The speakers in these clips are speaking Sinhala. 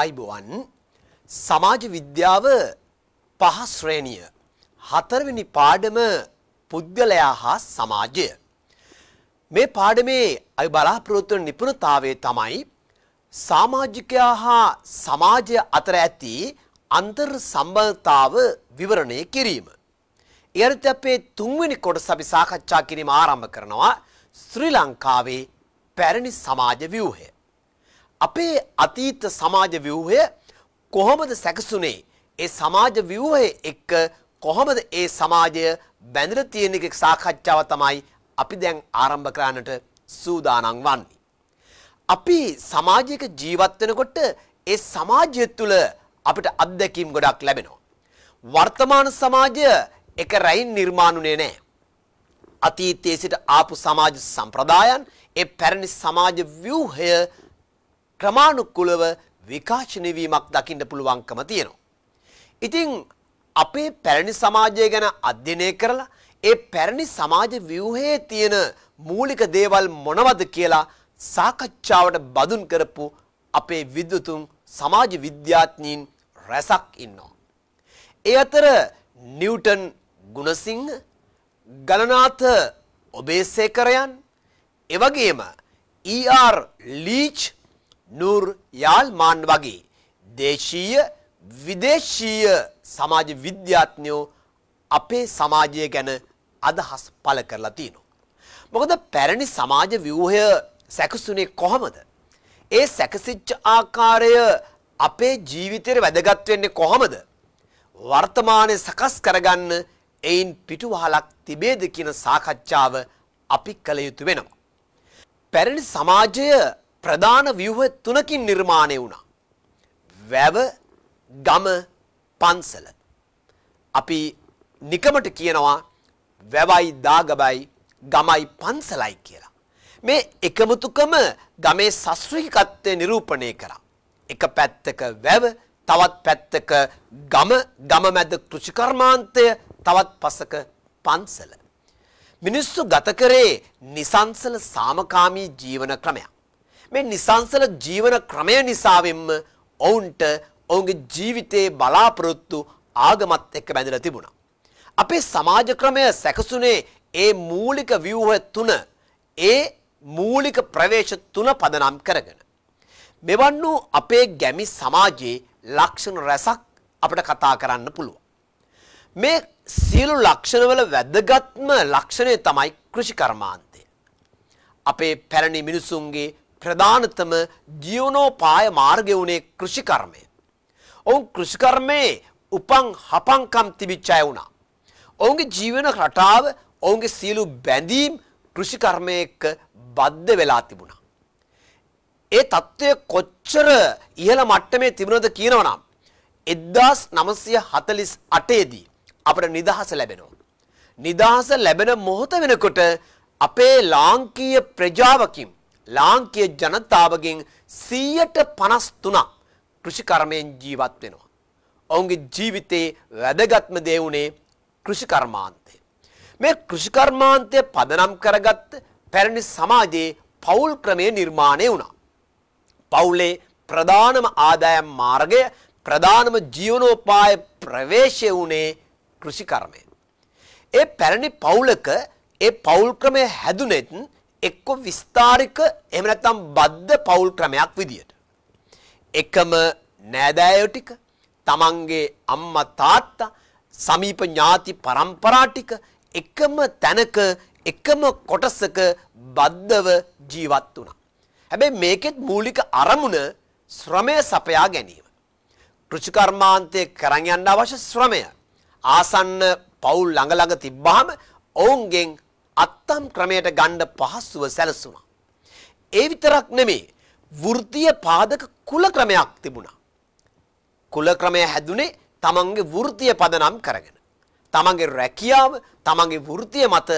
ආයිබෝවන් සමාජ විද්‍යාව පහ ශ්‍රේණිය හතරවෙනි පාඩම පුද්ගලයා හා සමාජය මේ පාඩමේ අපි බලාපොරොත්තු වන නිපුණතාවය තමයි සමාජිකයා හා සමාජය අතර ඇති අන්තර් සම්බන්ධතාව විවරණය කිරීම. ඊට අපේ තුන්වෙනි කොටස අපි සාකච්ඡා කිරීම ආරම්භ කරනවා ශ්‍රී ලංකාවේ පැරණි සමාජ ව්‍යුහය. අපේ අතීත සමාජ ව්‍යුහය කොහොමද සැකසුනේ? ඒ සමාජ ව්‍යුහය එක්ක කොහොමද ඒ සමාජය බැඳලා තියෙන එක සාකච්ඡාව තමයි අපි දැන් ආරම්භ කරන්නට සූදානම් වන්නේ. අපි සමාජයක ජීවත් වෙනකොට ඒ සමාජය තුළ අපිට අත්දැකීම් ගොඩක් ලැබෙනවා. වර්තමාන සමාජය එක රැයින් නිර්මාණුනේ නැහැ. අතීතයේ සිට ආපු සමාජ සම්ප්‍රදායන් ඒ පැරණි සමාජ ව්‍යුහය ක්‍රමාණුක්කුලව විකාශනය වීමක් දකින්න පුළුවන්කම තියෙනවා. ඉතින් අපේ පැරණි සමාජය ගැන අධ්‍යයනය කරලා ඒ පැරණි සමාජ ව්‍යුහයේ තියෙන මූලික දේවල් මොනවද කියලා සාකච්ඡාවට බඳුන් කරපු අපේ විද්වතුන් සමාජ විද්‍යාඥයින් රැසක් ඉන්නවා. ඒ අතර නිව්ටන් ගුණසිංහ ගණනාථ ඔබේසේකරයන් එවගේම ER ලීච් නූර් යාල්මාන් වගේ දේශීය විදේශීය සමාජ විද්‍යාඥයෝ අපේ සමාජය ගැන අදහස් පළ කරලා තියෙනවා. මොකද පැරණි සමාජ ව්‍යුහය සැකසුනේ කොහොමද? ඒ සැකසිච්ච ආකාරය අපේ ජීවිතයට වැදගත් වෙන්නේ කොහොමද? වර්තමානයේ සකස් කරගන්න එයින් පිටුවහලක් තිබේද කියන සාකච්ඡාව අපි කළ යුතු වෙනවා. පැරණි සමාජය ප්‍රධාන ව්‍යුහ තුනකින් නිර්මාණය වුණා. වැව, ගම, පන්සල. අපි නිකමට කියනවා වැවයි දාගබයි ගමයි පන්සලයි කියලා. මේ එකමුතුකම ගමේ සස්ෘහිකත්වය නිරූපණය කරා. එක පැත්තක වැව, තවත් පැත්තක ගම, ගම මැද කෘෂිකර්මාන්තය, තවත් පසක පන්සල. මිනිස්සු ගත කරේ නිසංසල සාමකාමී ජීවන ක්‍රමයක්. මේ නිසංසල ජීවන ක්‍රමය නිසාවෙන්ම ඔවුන්ට ඔවුන්ගේ ජීවිතයේ බලාපොරොත්තු ආගමත් එක්ක බැඳලා තිබුණා. අපේ සමාජ ක්‍රමය සැකසුනේ ඒ මූලික ව්‍යුහ තුන ඒ මූලික ප්‍රවේශ තුන පදනම් කරගෙන. මෙවන් වූ අපේ ගැමි සමාජයේ ලක්ෂණ රැසක් අපිට කතා කරන්න පුළුවන්. මේ සියලු ලක්ෂණවල වැදගත්ම ලක්ෂණය තමයි කෘෂිකර්මාන්තය. අපේ පැරණි මිනිසුන්ගේ ප්‍රධානතම ජීවනෝපාය මාර්ගය වුණේ කෘෂිකර්මය. ඔවුන් කෘෂිකර්මයේ උපන් හපංකම් තිබිච්ච අය වුණා. ඔවුන්ගේ ජීවන රටාව ඔවුන්ගේ සියලු බැඳීම් කෘෂිකර්මය එක්ක බද්ධ වෙලා තිබුණා. ඒ தত্ত্বය කොච්චර ඉහළ මට්ටමේ තිබුණද කියනවනම් 1948 දී අපට නිදහස ලැබෙනවා. නිදහස ලැබෙන මොහොත වෙනකොට අපේ ලාංකීය ප්‍රජාවකින් ලාංකීය ජනතාවගෙන් 153ක් කෘෂිකර්මයෙන් ජීවත් වෙනවා. ඔවුන්ගේ ජීවිතේ වැදගත්ම දේ වුණේ කෘෂිකර්මාන්තය. මේ කෘෂිකර්මාන්තය පදනම් කරගත් පැරණි සමාජයේ පවුල් ක්‍රමය නිර්මාණය වුණා. පවුලේ ප්‍රධානම ආදායම් මාර්ගය ප්‍රධානම ජීවනෝපාය ප්‍රවේශය වුණේ කෘෂිකර්මය. ඒ පැරණි පවුලක ඒ පවුල් ක්‍රමය හැදුනෙත් එක්ක විස්තාරික එහෙම නැත්නම් බද්ධ පෞල් ක්‍රමයක් විදියට. එකම නෑදෑයෝ ටික, තමන්ගේ අම්මා තාත්තා, සමීප ඥාති පරම්පරා ටික එකම තැනක එකම කොටසක බද්ධව ජීවත් වුණා. හැබැයි මේකෙත් මූලික අරමුණ ශ්‍රමය සපයා ගැනීම. කෘෂිකර්මාන්තයේ කරන් යන්න අවශ්‍ය ශ්‍රමය ආසන්න පවුල් ළඟ ළඟ තිබ්බහම ඔවුන්ගෙන් අත්තම් ක්‍රමයට ගණ්ඩ පහස්සුව සැලසුණා. ඒ විතරක් නෙමේ වෘතිය පාදක කුල ක්‍රමයක් තිබුණා. කුල ක්‍රමය හැදුනේ තමන්ගේ වෘතිය පදනම් කරගෙන. තමන්ගේ රැකියාව තමන්ගේ වෘතිය මත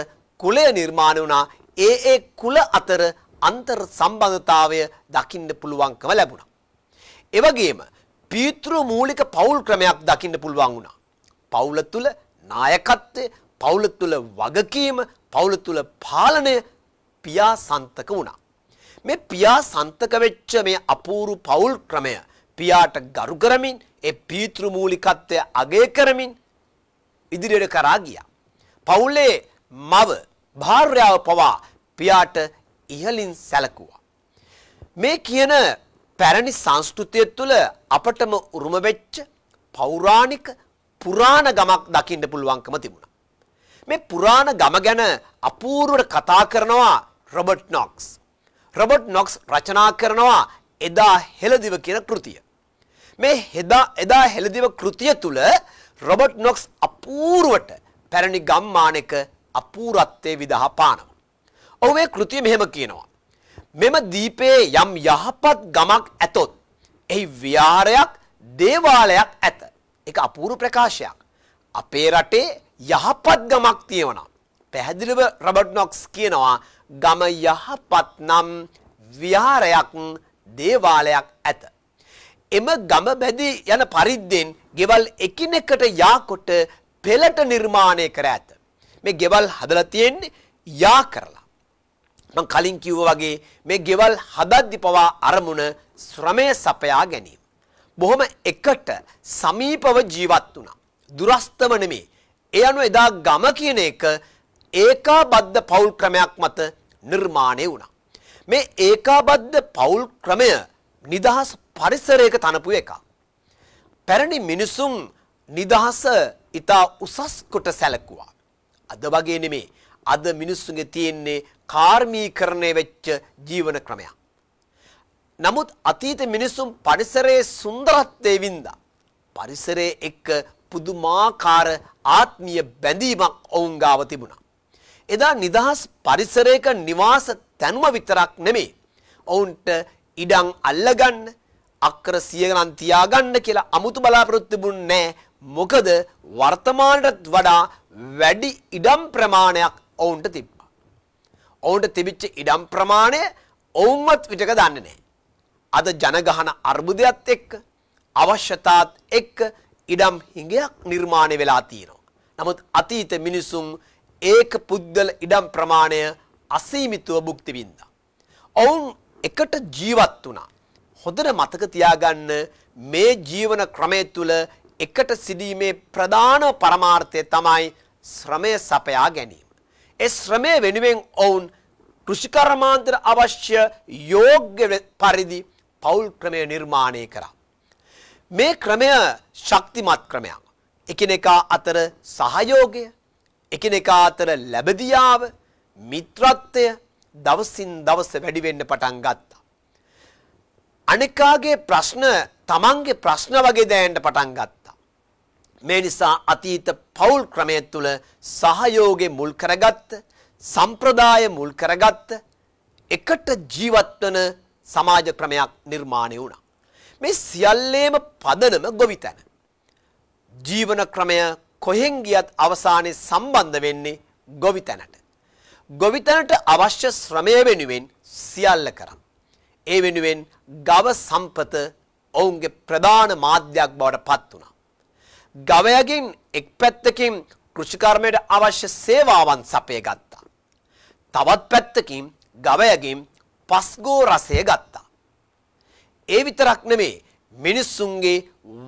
කුලය නිර්මාණ වුණා ඒ ඒ කුල අතර අන්තර් සම්බන්ධතාවය දකින්න පුළුවන්කම ලැබුණා. එවගේම පීතෘ මූලික පවුල් ක්‍රමයක් දකින්න පුළුවන් වුණා. පවුල තුල නායකත්වය පවුල තුළ වගකීම පවුල තුල පාලනය පියා සන්තක වුණා. මේ පියා සන්තක වෙච්ච මේ අපූරු පවුල් ක්‍රමය පියාට ගරු කරමින් ඒ පීතෘමූලිකත්වය අගය කරමින් ඉදිරියට කරා ගියා. පවුලේ මව භාර්යාව පවා පියාට ඉහලින් සැලකුවා. මේ කියන පැරණි සංස්කෘතිය තුළ අපටම උරුම වෙච්ච පෞරාණික පුරාණ ගමක් දකින්න පුළුවන්කම තිබුණා. මේ පුරාණ ගම ගැන අපූර්වට කතා කරනවා රොබර්ට් නොක්ස්. රොබර්ට් නොක්ස් රචනා කරනවා එදා හෙළදිව කියන කෘතිය. මේ හෙදා එදා හෙළදිව කෘතිය තුළ රොබර්ට් නොක්ස් අපූර්වට පැරණි ගම්මානක අපූරත්වයේ විදහා පානවා. ඔහු මේ කෘතිය මෙහෙම කියනවා. මෙම දීපයේ යම් යහපත් ගමක් ඇතොත් එහි විහාරයක් දේවාලයක් ඇත. ඒක අපූර්ව ප්‍රකාශයක්. අපේ රටේ යහපත් ගමක් තියෙනවා. පැහැදිලිව රොබර්ට් නොක්ස් කියනවා ගම යහපත් නම් විහාරයක් දේවාලයක් ඇත. එම ගම බැදී යන පරිද්දෙන් ගෙවල් එකිනෙකට යාකොට පෙළට නිර්මාණය කර ඇත. මේ ගෙවල් හදලා තියෙන්නේ යා කරලා. මං කලින් කිව්වා වගේ මේ ගෙවල් හදද්දි පවා අරමුණ ශ්‍රමය සපයා ගැනීම. බොහොම එකට සමීපව ජීවත් වුණා. දුරස්තව නෙමෙයි. ඒ අනුව එදා ගම කියන එක ඒකාබද්ධ පෞල් ක්‍රමයක් මත නිර්මාණය වුණා. මේ ඒකාබද්ධ පෞල් ක්‍රමය නිදහස් පරිසරයක තනපු එකක්. පැරණි මිනිසුන් නිදහස ඊට උසස් කොට සැලකුවා. අද වගේ නෙමේ. අද මිනිස්සුන්ගේ තියෙන්නේ කාර්මීකරණය වෙච්ච ජීවන ක්‍රමයක්. නමුත් අතීත මිනිසුන් පරිසරයේ සුන්දරත්වයේ වින්දා. පරිසරයේ එක්ක පුදුමාකාර ආත්මීය බැඳීමක් ඔවුන් ගාව තිබුණා. එදා නිදහස් පරිසරයක නිවාස තැනුම විතරක් නෙමේ. ඔවුන්ට ඉඩම් අල්ලගන්න අක්කර සිය ගණන් තියාගන්න කියලා අමුතු බලාපොරොත්තු තිබුණේ මොකද වර්තමානටත් වඩා වැඩි ඉඩම් ප්‍රමාණයක් ඔවුන්ට තිබ්බා. ඔවුන්ට තිබිච්ච ඉඩම් ප්‍රමාණය ඔවුන්වත් විටක දන්නේ නැහැ. අද ජනගහන අර්බුදයත් එක්ක අවශ්‍යතාත් එක්ක ඉඩම් හිඟයක් නිර්මාණය වෙලා තියෙනවා. නමුත් අතීත මිනිසුන් ඒක පුද්ගල ඉඩම් ප්‍රමාණය අසීමිතව භුක්ති විඳා. ඔවුන් එකට ජීවත් වුණා. හොඳට මතක තියාගන්න මේ ජීවන ක්‍රමය තුළ එකට සිටීමේ ප්‍රධාන පරමාර්ථය තමයි ශ්‍රමය සපයා ගැනීම. ඒ ශ්‍රමය වෙනුවෙන් ඔවුන් කෘෂිකර්මාන්තර අවශ්‍ය යෝග්‍ය පරිදි පවුල් ක්‍රමය නිර්මාණය කරා. මේ ක්‍රමය ශක්තිමත් ක්‍රමයක්. එකිනෙකා අතර සහයෝගය, එකිනෙකා අතර ලැබදියාව, මිත්‍රත්වය දවසින් දවස වැඩි වෙන්න පටන් ගත්තා. අනිකාගේ ප්‍රශ්න තමන්ගේ ප්‍රශ්න වගේ දැනෙන්න පටන් ගත්තා. මේ නිසා අතීත පෞල් ක්‍රමය තුල සහයෝගේ මුල් කරගත්ත, සම්ප්‍රදාය මුල් කරගත්ත එකට ජීවත් වන සමාජ ක්‍රමයක් නිර්මාණය වුණා. මේ සියල්ලේම පදනම ගොවිතැන. ජීවන ක්‍රමය කොහෙන් ගියත් අවසානයේ සම්බන්ධ වෙන්නේ ගොවිතැනට. ගොවිතැනට අවශ්‍ය ශ්‍රමය වෙනුවෙන් සියල්ල කරම්. ඒ වෙනුවෙන් ගව සම්පත ඔවුන්ගේ ප්‍රධාන මාධ්‍යයක් බවට පත් වුණා. ගවයගෙන් එක් පැත්තකින් කෘෂිකර්මයට අවශ්‍ය සේවාවන් සපය ගත්තා. තවත් පැත්තකින් ගවයගෙන් පස්ගෝ රසය ගත්තා. ඒ විතරක් නෙමේ මිනිස්සුන්ගේ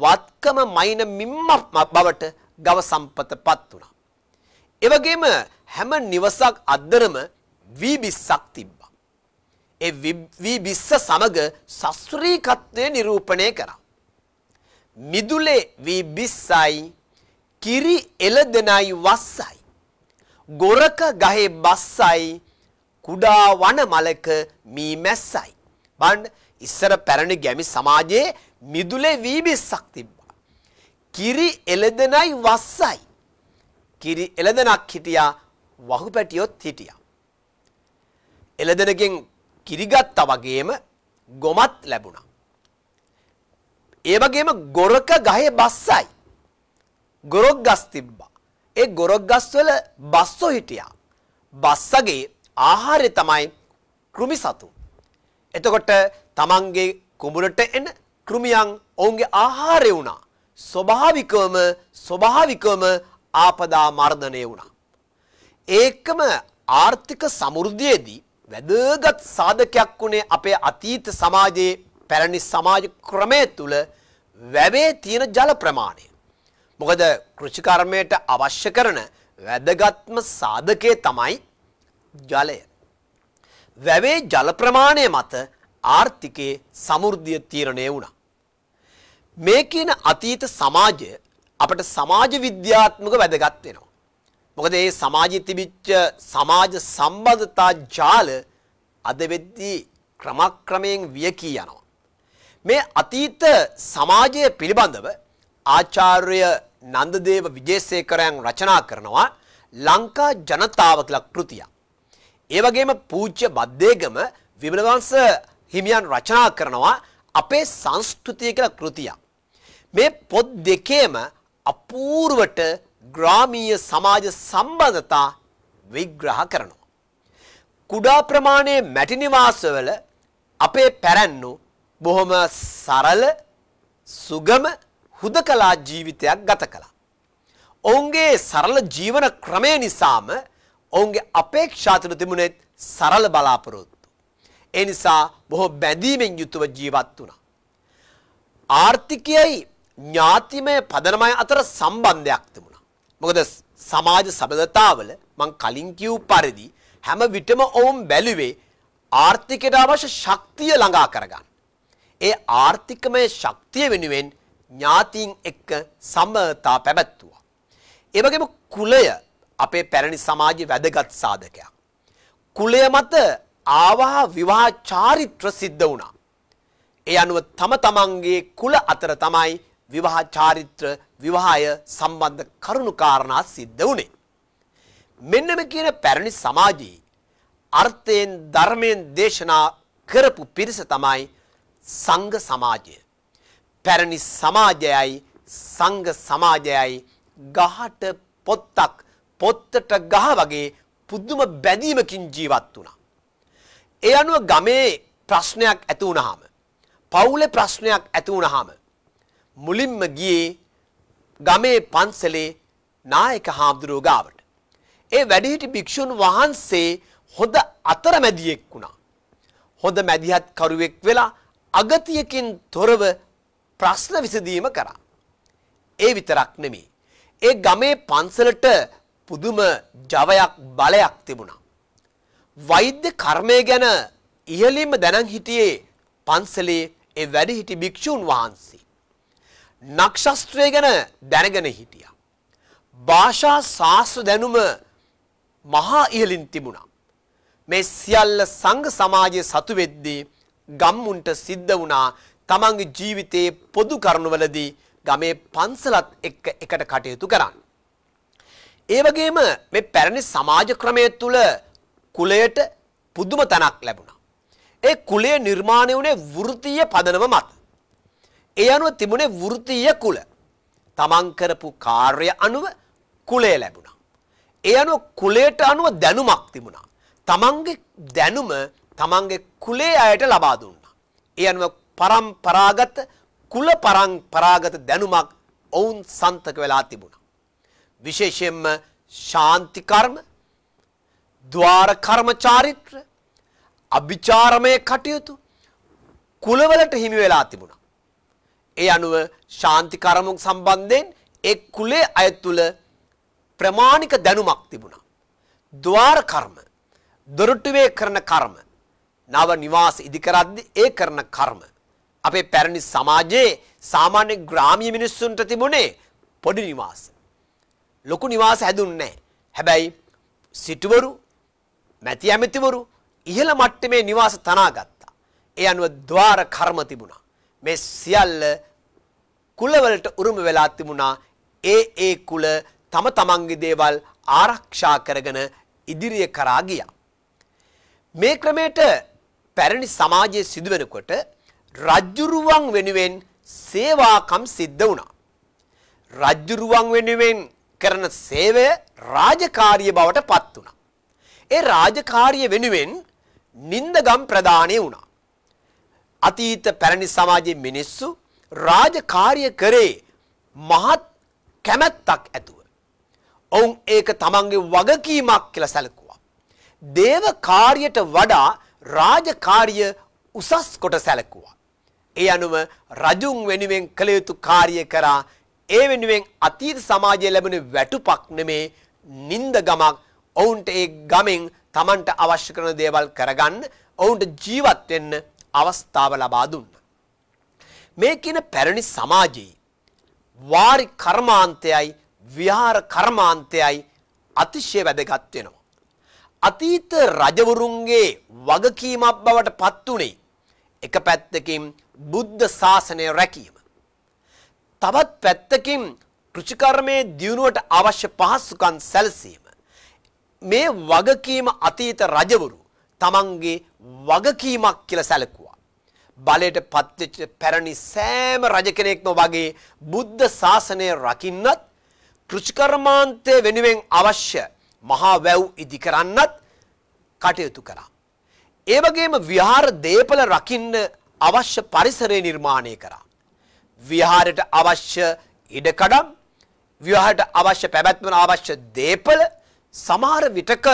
වත්කම මයින මිම්මක් බවට ගව සම්පතපත් වුණා. ඒ වගේම හැම නිවසක් අද්දරම වීබිස්සක් තිබ්බා. ඒ වීබිස්ස සමග සස්ත්‍රීකත්වය නිරූපණය කරා. මිදුලේ වීබිස්සයි කිරි එළදෙනයි වස්සයි. ගොරක ගහේ බස්සයි කුඩා වන මලක මී මැස්සයි. බලන්න ඉස්සර පැරණි ගැමි සමාජයේ මිදුලේ වීබිස්සක් තිබ්බා. කිරි එළදෙනයි වස්සයි. කිරි එළදෙනක් හිටියා වහු පැටියොත් හිටියා. එළදෙනකින් කිරි ගත්තා වගේම ගොමත් ලැබුණා. ඒ වගේම ගොරක ගහේ බස්සයි. ගොරොක් ගස් තිබ්බා. ඒ ගොරොක් ගස්වල බස්සෝ හිටියා. බස්සගේ ආහාරය තමයි කෘමි සතුන්. එතකොට තමන්ගේ කුඹුරට එන කෘමියන් ඔවුන්ගේ ආහාරය වුණා. ස්වභාවිකවම ස්වභාවිකවම ආපදා මර්ධනය වුණා. ඒකම ආර්ථික සමෘද්ධියේදී වැදගත් සාධකයක් වුණේ අපේ අතීත සමාජයේ පැරණි සමාජ ක්‍රමය තුළ වැවේ තියෙන ජල ප්‍රමාණය. මොකද කෘෂිකර්මයට අවශ්‍ය කරන වැදගත්ම සාධකය තමයි ජලය. වැවේ ජල ප්‍රමාණය මත ආර්ථිකයේ සමෘද්ධිය තීරණය වුණා. මේ කියන අතීත සමාජය අපට සමාජ විද්‍යාත්මක වැදගත් වෙනවා. මොකද මේ සමාජයේ තිබිච්ච සමාජ සම්බන්ධතා ජාල අද වෙද්දී ක්‍රමක්‍රමයෙන් වියකී යනවා. මේ අතීත සමාජය පිළිබඳව ආචාර්ය නන්දදේව විජේසේකරයන් රචනා කරනවා ලංකා ජනතාව කියලා කෘතියක්. ඒ වගේම පූජ්‍ය බද්දේගම විමලවංශ හිමියන් රචනා කරනවා අපේ සංස්කෘතිය කියලා කෘතියක්. මේ පොත් දෙකේම අපූර්වට ග්‍රාමීය සමාජ සම්බන්ධතා විග්‍රහ කරනවා. කුඩා ප්‍රමාණයේ මැටි නිවාසවල අපේ පැරැන්නෝ බොහොම සරල සුගම හුදකලා ජීවිතයක් ගත කළා. ඔවුන්ගේ සරල ජීවන ක්‍රමය නිසාම ඔවුන්ගේ අපේක්ෂා තුළ තිබුණෙත් සරල බලාපොරොත්තු ඒ නිසා බොහෝ බැඳීමෙන් යුතුව ජීවත් වුණා. ආර්ථිකයයි ඥාතිමය පදනමය අතර සම්බන්ධයක් තිබුණා. මොකද සමාජ සබඳතාවල මං කලින් කිව් පරිදි හැම විටම ඔවුන් බැලුවේ ආර්ථිකයට අවශ්‍ය ශක්තිය ළඟා කරගන්න. ඒ ආර්ථිකමය ශක්තිය වෙනුවෙන් ඥාතීන් එක්ක සමතා පැවැත්තුවා. එවගේම කුලය අපේ පැරණි සමාජයේ වැදගත් සාධකයක්. කුලය මත ආවාහ විවාහ චාරිත්‍ර සිද්ධ වුණා. ඒ අනුව තම තමන්ගේ කුල අතර තමයි විවාහ චාරිත්‍ර විවාහය සම්බන්ධ කරුණු කාරණා සිද්ධ වුණේ. මෙන්න මේ කියන පැරණි සමාජයේ අර්ථයෙන් ධර්මයෙන් දේශනා කරපු පිරිස තමයි සංඝ සමාජය. පැරණි සමාජයයි සංඝ සමාජයයි ගහට පොත්තක් පොත්තට ගහ වගේ පුදුම බැඳීමකින් ජීවත් වුණා. ඒ අනුව ගමේ ප්‍රශ්නයක් ඇති වුණාම පවුලේ ප්‍රශ්නයක් ඇති වුණාම මුලින්ම ගියේ ගමේ පන්සලේ නායක හාමුදුරුවෝ ගාවට. ඒ වැඩිහිටි භික්ෂුන් වහන්සේ හොඳ අතරමැදියෙක් වුණා. හොඳ මැදිහත් කරුවෙක් වෙලා අගතියකින් තොරව ප්‍රශ්න විසඳීම කරා. ඒ විතරක් නෙමෙයි. ඒ ගමේ පන්සලට පුදුම ජවයක් බලයක් තිබුණා. වෛද්‍ය කර්මය ගැන ඉහළින්ම දැනන් හිටියේ පන්සලේ ඒ වැඩිහිටි භික්ෂූන් වහන්සේ. නක්ෂත්‍රය ගැන දැනගෙන හිටියා. භාෂා ශාස්ත්‍ර දැනුම මහා ඉහළින් තිබුණා. මේ සියල්ල සංඝ සමාජයේ සතු වෙද්දී ගම්මුන්ට සිද්ධ වුණා තමන්ගේ ජීවිතයේ පොදු කරුණවලදී ගමේ පන්සලත් එක්ක එකට කටයුතු කරන්න. ඒ වගේම මේ පැරණි සමාජ ක්‍රමය තුළ කුලයට පුදුම තැනක් ලැබුණා. ඒ කුලේ නිර්මාණය වුණේ වෘතිය පදනම මත. ඒ අනුව තිබුණේ වෘතිය කුල. තමන් කරපු කාර්ය අනුව කුලේ ලැබුණා. ඒ අනුව කුලයට අනුව දැනුමක් තිබුණා. තමන්ගේ දැනුම තමන්ගේ කුලේ අයට ලබා දුන්නා. ඒ අනුව පරම්පරාගත කුල පරම්පරාගත දැනුමක් ඔවුන් සන්තක වෙලා තිබුණා. විශේෂයෙන්ම ශාන්ති කර්ම ද්වාර කර්ම චාරිත්‍ර අභිචාරමය කටයුතු කුලවලට හිමි වෙලා තිබුණා. ඒ අනුව ශාන්ති කර්මක සම්බන්ධයෙන් ඒ කුලේ අය තුළ ප්‍රමාණික දැනුමක් තිබුණා. ද්වාර කර්ම දොරටුවේ කරන කර්ම නව නිවාස ඉදි කරද්දී ඒ කරන කර්ම අපේ පැරණි සමාජයේ සාමාන්‍ය ග්‍රාමීය මිනිස්සුන්ට තිබුණේ පොඩි නිවාස. ලොකු නිවාස හැදුන්නේ නැහැ. හැබැයි සිටවරු මැති ඇමතිවරු ඉහළ මට්ටමේ නිවාස තනාගත්තා. ඒ අනුව ద్వාර කර්ම තිබුණා. මේ සියල්ල කුලවලට උරුම වෙලා තිබුණා. ඒ ඒ කුල තම තමන්ගේ දේවල් ආරක්ෂා කරගෙන ඉදිරිය කරා ගියා. මේ ක්‍රමයට පැරණි සමාජයේ සිදුවෙනකොට රජ්ජුරුවන් වෙනුවෙන් සේවාකම් සිද්ධ වුණා. රජ්ජුරුවන් වෙනුවෙන් කරන සේවය රාජකාරිය බවට පත් වුණා. ඒ රාජකාරිය වෙනුවෙන් නින්දගම් ප්‍රදානය වුණා. අතීත පැරණි සමාජයේ මිනිස්සු රාජකාරිය කරේ මහත් කැමැත්තක් ඇතුව. ඔවුන් ඒක තමන්ගේ වගකීමක් කියලා සැලකුවා. දේව කාර්යයට වඩා රාජකාරිය උසස් කොට සැලකුවා. ඒ අනුව රජුන් වෙනුවෙන් කළ යුතු කාර්ය කරා ඒ වෙනුවෙන් අතීත සමාජයේ ලැබුණ වැටුපක් නෙමේ නින්දගමක් ඔවුන්ට ඒ ගමෙන් Tamanට අවශ්‍ය කරන දේවල් කරගන්න ඔවුන්ට ජීවත් වෙන්න අවස්ථාව ලබා දුන්නා. මේ කියන පැරණි සමාජයේ වාරි කර්මාන්තයයි විහාර කර්මාන්තයයි අතිශය වැදගත් වෙනවා. අතීත රජවරුන්ගේ වගකීමක් බවට පත් උනේ එක පැත්තකින් බුද්ධ ශාසනය රැකීම. තවත් පැත්තකින් කෘෂිකර්මයේ දියුණුවට අවශ්‍ය පහසුකම් සැලසීම. මේ වගකීම අතීත රජවරු තමන්ගේ වගකීමක් කියලා සැලකුවා. බලයට පත්වෙච්ච පැරණි සෑම රජ කෙනෙක්ම වගේ බුද්ධ ශාසනය රකින්නත් කෘෂිකර්මාන්තය වෙනුවෙන් අවශ්‍ය මහා වැව් ඉදි කරන්නත් කටයුතු කරා. ඒ වගේම විහාර දේපල රකින්න අවශ්‍ය පරිසරය නිර්මාණය කරා. විහාරයට අවශ්‍ය ඉඩකඩම් විවාහයට අවශ්‍ය පැවැත්මන අවශ්‍ය දේපල සමහර විටක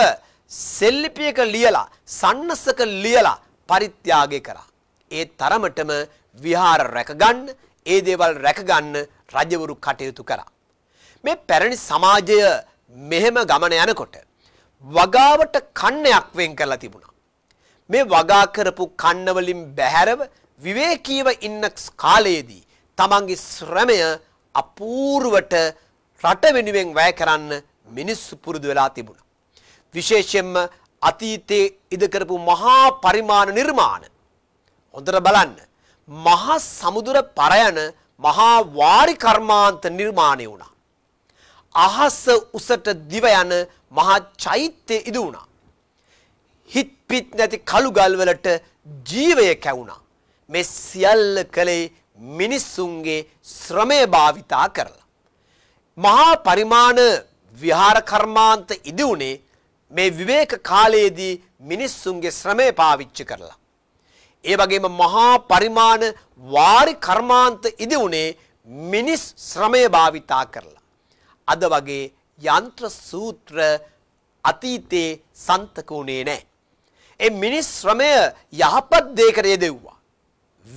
සෙල්ලිපියක ලියලා සන්නසක ලියලා පරිත්‍යාගය කරා. ඒ තරමටම විහාර රැකගන්න ඒ දේවල් රැකගන්න රජවරු කටයුතු කරා. මේ පැරණි සමාජය මෙහෙම ගමන යනකොට වගාවට කන්නයක් වෙන් කරලා තිබුණා. මේ වගා කරපු කන්න වලින් බැහැරව විවේකීව ඉන්න කාලයේදී තමන්ගේ ශ්‍රමය අපූර්වට රට වෙනුවෙන් වැය කරන්න මිනිස්සු පුරුදු වෙලා තිබුණා. විශේෂයෙන්ම අතීතයේ ඉද කරපු මහා පරිමාණ නිර්මාණ. හොඳට බලන්න. මහා සමුද්‍ර පරයන මහා වාරි කර්මාන්ත නිර්මාණය වුණා. අහස උසට දිව යන මහා චෛත්‍ය ඉදි වුණා. හිත් පිට නැති කළු ගල් වලට ජීවය කැවුණා. මේ සියල්ල කලේ මිනිසුන්ගේ ශ්‍රමය භාවිතා කරලා. මහා පරිමාණ විහාර කර්මාන්ත ඉදි වුණේ මේ විවේක කාලයේදී මිනිස්සුන්ගේ ශ්‍රමය පාවිච්චි කරලා. ඒ වගේම මහා පරිමාණ වාරි කර්මාන්ත ඉදි වුණේ මිනිස් ශ්‍රමය භාවිතා කරලා. අද වගේ යන්ත්‍ර සූත්‍ර අතීතේ සන්තක වුණේ නැහැ. ඒ මිනිස් ශ්‍රමය යහපත් දෙයකට යෙදෙව්වා.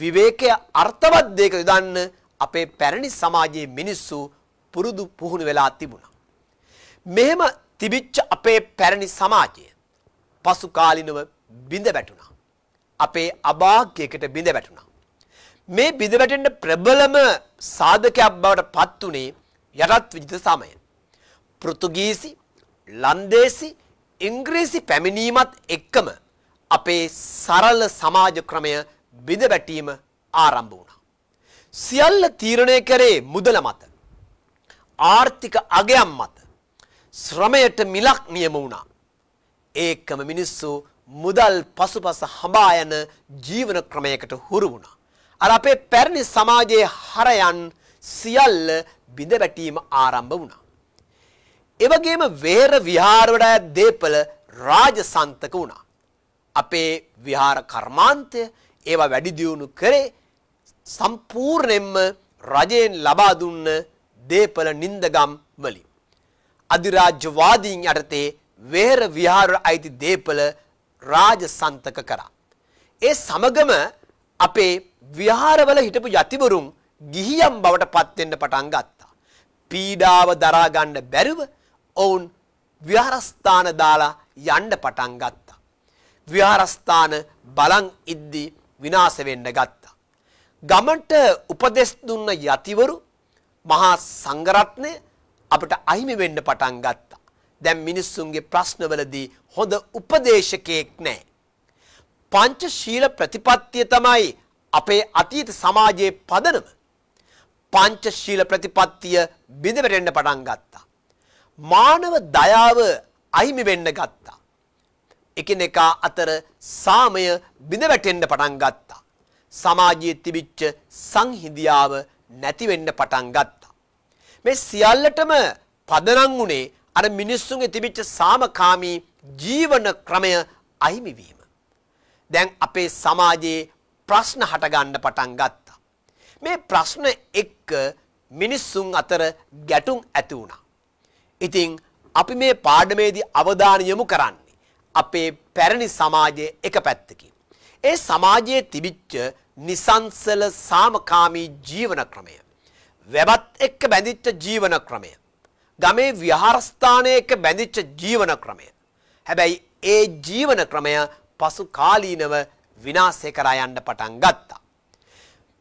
විවේකයේ අර්ථවත් දෙයකට යොදන්න අපේ පැරණි සමාජයේ මිනිස්සු පුරුදු පුහුණු වෙලා තිබුණා. මෙහෙම තිබිච්ච අපේ පැරණි සමාජය පසු කාලිනව බිඳ වැටුණා. අපේ අභාග්‍යයකට බිඳ වැටුණා. මේ බිඳ වැටෙන්න ප්‍රබලම සාධකයක් බවට පත් වුණේ යටත් විජිත සමය. පෘතුගීසි, ලන්දේසි, ඉංග්‍රීසි පැමිණීමත් එක්කම අපේ සරල සමාජ ක්‍රමය බිඳ වැටීම ආරම්භ වුණා. සියල්ල තීරණය කරේ මුදල මත. ආර්ථික අගයම් මත ශ්‍රමයට මිලක් නියම වුණා. ඒකම මිනිස්සු මුදල් පසුපස හඹා යන ජීවන ක්‍රමයකට හුරු වුණා. අර අපේ පැරණි සමාජයේ හරයන් සියල්ල බිඳ වැටීම ආරම්භ වුණා. එවගේම වේර විහාර වඩා දේපල රාජසන්තක වුණා. අපේ විහාර කර්මාන්තය ඒවා වැඩි දියුණු කරේ සම්පූර්ණයෙන්ම රජයෙන් ලබා දුන්න දේපල නින්දගම් වලින්. අධිරාජ්‍යවාදීන් යටතේ වෙහෙර විහාරවල අයිති දේපල රාජසන්තක කරා. ඒ සමගම අපේ විහාරවල හිටපු යතිවරුන් ගිහියම් බවට පත්වෙන්න පටන් ගත්තා. පීඩාව දරා ගන්න බැරුව ඔවුන් විහාරස්ථාන දාලා යන්න පටන් ගත්තා. විහාරස්ථාන බලන් ඉද්දි විනාශ වෙන්න ගත්තා. ගමන්ට උපදෙස් දුන්න යතිවරු මහා සංඝරත්නය අපට අහිමි වෙන්න පටන් ගත්තා. දැන් මිනිස්සුන්ගේ ප්‍රශ්නවලදී හොඳ උපදේශකයෙක් නැහැ. පංචශීල ප්‍රතිපත්තිය තමයි අපේ අතීත සමාජයේ පදනම. පංචශීල ප්‍රතිපත්තිය බිඳවැටෙන්න පටන් ගත්තා. මානව දයාව අහිමි වෙන්න ගත්තා. එකිනෙකා අතර සාමය බිඳවැටෙන්න පටන් ගත්තා. සමාජයේ තිබිච්ච සංහිඳියාව නැති වෙන්න පටන් ගත්තා. මේ සියල්ලටම පදනම් වුණේ අර මිනිස්සුන්ගේ තිබිච්ච සාමකාමී ජීවන ක්‍රමය අහිමි වීම. දැන් අපේ සමාජයේ ප්‍රශ්න හටගන්න පටන් ගත්තා. මේ ප්‍රශ්න එක්ක මිනිස්සුන් අතර ගැටුම් ඇති වුණා. ඉතින් අපි මේ පාඩමේදී අවධානය යොමු කරන්නේ අපේ පැරණි සමාජයේ එක පැත්තකින්. ඒ සමාජයේ තිබිච්ච නිසංසල සාමකාමී ජීවන ක්‍රමය. වැවත් එක්ක බැඳිච්ච ජීවන ක්‍රමය. ගමේ විහාරස්ථානය එක්ක බැඳිච්ච ජීවන ක්‍රමය. හැබැයි ඒ ජීවන ක්‍රමය පසු කාලීනව විනාශය කරා යන්න පටන් ගත්තා.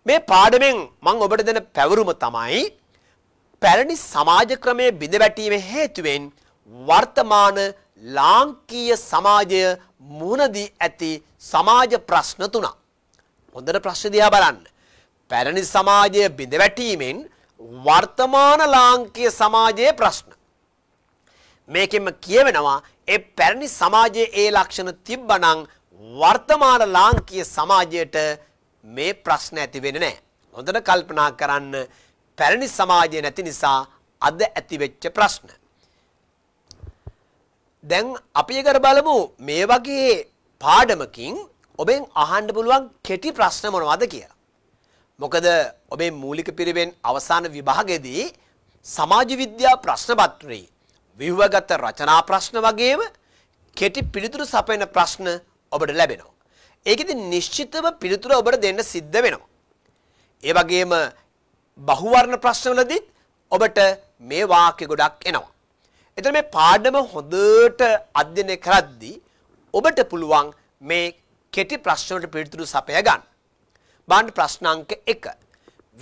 මේ පාඩමෙන් මං ඔබට දෙන පැවරුම තමයි පැරණි සමාජ ක්‍රමයේ බිඳවැටීම හේතුවෙන් වර්තමාන ලාංකීය සමාජය මුහුණ දී ඇති සමාජ ප්‍රශ්න තුනක්. හොඳට ප්‍රශ්න දිහා බලන්න. පැරණි සමාජය බිඳවැටීමෙන් වර්තමාන ලාංකීය සමාජයේ ප්‍රශ්න. මේකෙම කියවෙනවා ඒ පැරණි සමාජයේ ඒ ලක්ෂණ තිබ්බනම් වර්තමාන ලාංකීය සමාජයට මේ ප්‍රශ්න ඇති වෙන්නේ නැහැ. හොඳට කල්පනා කරන්න පැරණි සමාජය නැති නිසා අද ඇතිවෙච්ච ප්‍රශ්න. දැන් අපි එකට බලමු මේ වගේ පාඩමකින් ඔබෙන් අහන්න පුළුවන් කෙටි ප්‍රශ්න මොනවද කියලා. මොකද ඔබේ මූලික පිරිවෙන් අවසාන විභාගයේදී සමාජ විද්‍යා ප්‍රශ්න පත්‍රයේ ව්‍යුහගත රචනා ප්‍රශ්න වගේම කෙටි පිළිතුරු සපයන ප්‍රශ්න ඔබට ලැබෙනවා. ඒකෙදි නිශ්චිතව පිළිතුර ඔබට දෙන්න සිද්ධ වෙනවා. ඒ වගේම බහුවර්ණ ප්‍රශ්නවලදීත් ඔබට මේ වාක්‍ය ගොඩක් එනවා. එතන මේ පාඩම හොඳට අධ්‍යයනය කරද්දී ඔබට පුළුවන් මේ කෙටි ප්‍රශ්න වලට පිළිතුරු සපය ගන්න. බාණ්ඩ ප්‍රශ්න අංක 1.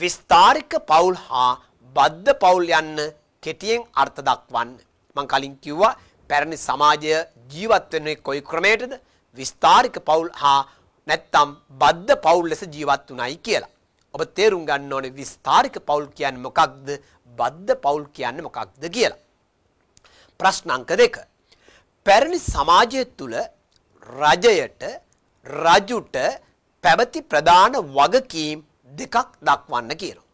විස්තරික පවුල් හා බද්ධ පවුල් යන්න කෙටියෙන් අර්ථ දක්වන්න. මං කලින් කිව්වා පැරණි සමාජය ජීවත් වෙන්නේ කොයි ක්‍රමයකටද? විස්තරික පවුල් හා නැත්නම් බද්ධ පවුල් ලෙස ජීවත් උනායි කියලා. ඔබ තේරුම් ගන්න ඕනේ විස්තරික පවුල් කියන්නේ මොකක්ද? බද්ධ පවුල් කියන්නේ මොකක්ද කියලා. ප්‍රශ්න අංක 2. පැරණි සමාජය තුල රජයට රජුට පැවති ප්‍රධාන වගකීම් දෙකක් දක්වන්න කියනවා.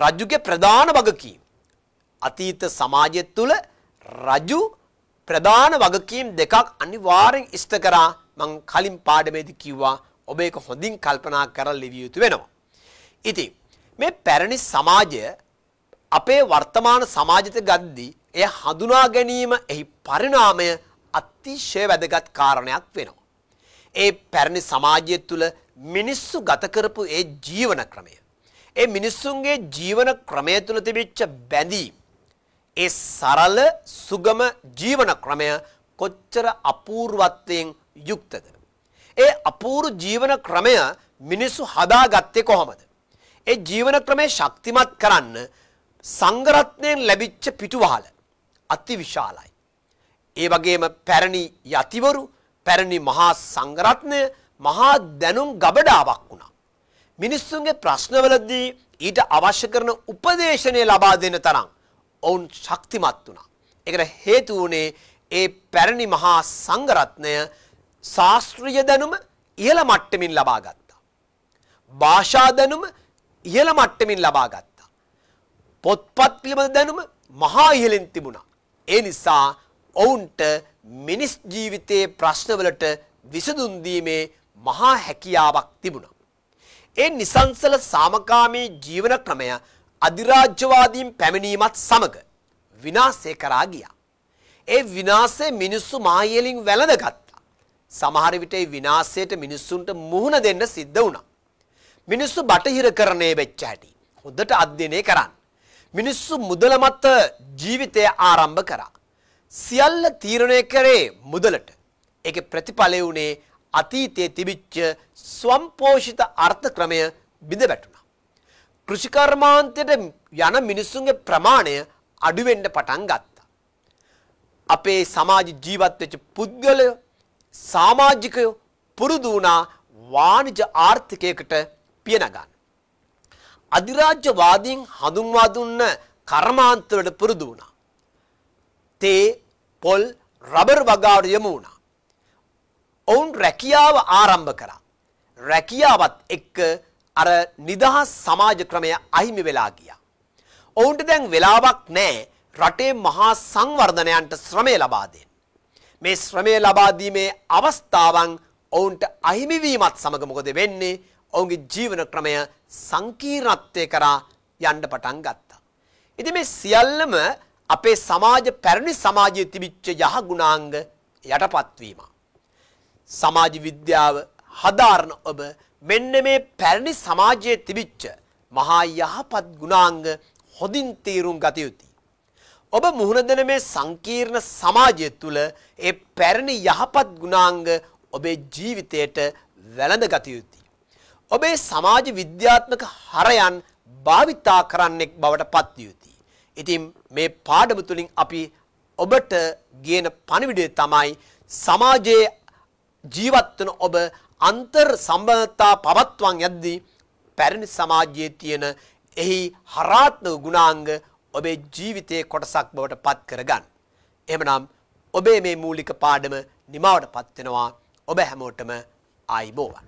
රජුගේ ප්‍රධාන වගකීම් අතීත සමාජය තුළ රජු ප්‍රධාන වගකීම් දෙකක් අනිවාර්යෙන් ඉෂ්ට කරා මං කලින් පාඩමේදී කිව්වා ඔබ ඒක හොඳින් කල්පනා කරලා ලිවිය යුතු වෙනවා. ඉතින් මේ පැරණි සමාජය අපේ වර්තමාන සමාජයට ගද්දී එය හඳුනා ගැනීම එහි පරිණාමය අතිශය වැදගත් කාරණයක් වෙනවා. ඒ පැරණි සමාජය තුළ මිනිස්සු ගත කරපු ඒ ජීවන ක්‍රමය. ඒ මිනිස්සුන්ගේ ජීවන ක්‍රමය තුළ තිබිච්ච බැඳීම්. ඒ සරල සුගම ජීවන ක්‍රමය කොච්චර අපූර්වත්වයෙන් යුක්තද. ඒ අපූරු ජීවන ක්‍රමය මිනිස්සු හදාගත්තේ කොහොමද. ඒ ජීවන ක්‍රමය ශක්තිමත් කරන්න සංගරත්නයෙන් ලැබිච්ච පිටුවහල අති විශාලයි. ඒ වගේම පැරණි යතිවරු පැරණි මහා සංගරත්නය මහා දැනුම් ගබඩාවක් වුණා. මිනිස්සුන්ගේ ප්‍රශ්නවලදී ඊට අවශ්‍ය කරන උපදේශනය ලබා දෙන තරම් ඔවුන් ශක්තිමත් වුණා. ඒකට හේතු වුණේ ඒ පැරණි මහා සංගරත්නය ශාස්ත්‍රීය දැනුම ඉහළ මට්ටමින් ලබා ගත්තා. භාෂා දැනුම ඉහළ මට්ටමින් ලබා ගත්තා. පොත්පත් පිළිබඳ දැනුම මහා ඉහළින් තිබුණා. ඒ නිසා ඔවුන්ට මිනිස් ජීවිතයේ ප්‍රශ්නවලට විසඳුම් දීමේ මහා හැකියාවක් තිබුණා. ඒ නිසංසල සාමකාමී ජීවන ක්‍රමය අධිරාජ්‍යවාදීන් පැමිණීමත් සමග විනාශය කරා ගියා. ඒ විනාශය මිනිස්සු මායිලින් වැළඳගත්තා. සමහර විට ඒ විනාශයට මිනිස්සුන්ට මුහුණ දෙන්න සිද්ධ වුණා. මිනිස්සු බටහිර කරණේ වෙච්ච හැටි හොඳට අධ්‍යයනය කරන්න. මිනිස්සු මුදල මත ජීවිතය ආරම්භ කරා. සියල්ල තීරණය කරේ මුදලට. ඒකේ ප්‍රතිඵලය වුණේ අතීතයේ තිබිච්ච ස්වම්පෝෂිත අර්ථ ක්‍රමය බිඳ වැටුණා. කෘෂිකර්මාන්තයට යන මිනිස්සුන්ගේ ප්‍රමාණය අඩුවෙන්ඩ පටන් ගත්තා. අපේ සමාජ ජීවත්වෙච්ච පුද්ගලය සාමාජිකයෝ පුරුදු වුණා වාණිජ ආර්ථිකයකට පියනගන්න. අධිරාජ්‍යවාදීන් හඳුන්වා දුන්න කර්මාන්තවලට පුරුදු වුණා. තේ පොල් රබර් වගාවට යොමු වුණා. ඔවුන් රැකියාව ආරම්භ කරා. රැකියාවත් එක්ක අර නිදහස් සමාජ ක්‍රමය අහිමි වෙලා ගියා. ඔවුන්ට දැන් වෙලාවක් නැහැ රටේ මහා සංවර්ධනයන්ට ශ්‍රමය ලබා දෙන්න. මේ ශ්‍රමය ලබා දීමේ අවස්ථාවන් ඔවුන්ට අහිමි වීමත් සමග මොකද වෙන්නේ? ඔවුන්ගේ ජීවන ක්‍රමය සංකීර්ණත්වය කරා යන්න පටන් ගත්තා. ඉතින් මේ සියල්ලම අපේ සමාජ පැරණි සමාජයේ තිබිච්ච යහ ගුණාංග යටපත් වීම. සමාජ විද්‍යාව හදාරන ඔබ මෙන්න මේ පැරණි සමාජයේ තිබිච්ච මහා යහපත් ගුණාංග හොඳින් තීරුම් ගත යුතුයි. ඔබ මුහුණ දෙන මේ සංකීර්ණ සමාජය තුළ ඒ පැරණි යහපත් ගුණාංග ඔබේ ජීවිතයට වැළඳ ගත යුතුයි. ඔබේ සමාජ විද්‍යාත්මක හරයන් භාවිතා කරන්නෙක් බවට පත් යුතුයි. ඉතින් මේ පාඩම තුලින් අපි ඔබට ගේන පණිවිඩය තමයි සමාජයේ ජීවත් වෙන ඔබ අන්තර් සම්බන්ධතා පවත්වන් යද්දී පැරණි සමාජයේ තියෙන එහි හරාත්මක ගුණාංග ඔබේ ජීවිතයේ කොටසක් බවට පත් කරගන්න. එහෙමනම් ඔබේ මේ මූලික පාඩම නිමවටපත් වෙනවා. ඔබ හැමෝටම ආයිබෝවන්.